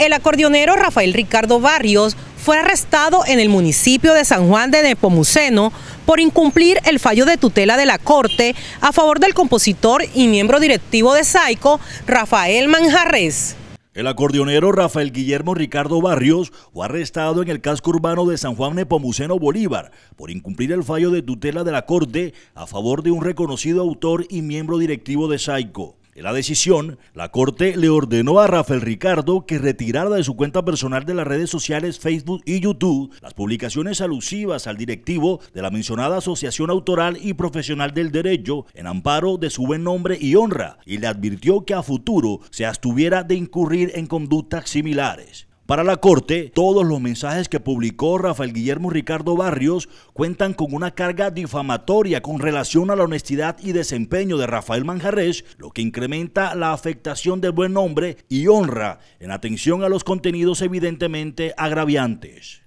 el acordeonero Rafael Ricardo Barrios fue arrestado en el municipio de San Juan de Nepomuceno por incumplir el fallo de tutela de la Corte a favor del compositor y miembro directivo de Saico, Rafael Manjarres. El acordeonero Rafael Guillermo Ricardo Barrios fue arrestado en el casco urbano de San Juan Nepomuceno Bolívar por incumplir el fallo de tutela de la Corte a favor de un reconocido autor y miembro directivo de Saico. En la decisión, la Corte le ordenó a Rafael Ricardo que retirara de su cuenta personal de las redes sociales Facebook y YouTube las publicaciones alusivas al directivo de la mencionada Asociación Autoral y Profesional del Derecho en amparo de su buen nombre y honra y le advirtió que a futuro se abstuviera de incurrir en conductas similares. Para la Corte, todos los mensajes que publicó Rafael Guillermo Ricardo Barrios cuentan con una carga difamatoria con relación a la honestidad y desempeño de Rafael Manjarres, lo que incrementa la afectación del buen nombre y honra en atención a los contenidos evidentemente agraviantes.